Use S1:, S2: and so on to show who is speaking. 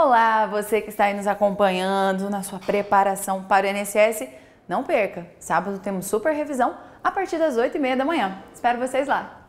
S1: Olá, você que está aí nos acompanhando na sua preparação para o INSS, não perca! Sábado temos super revisão a partir das 8h30 da manhã. Espero vocês lá!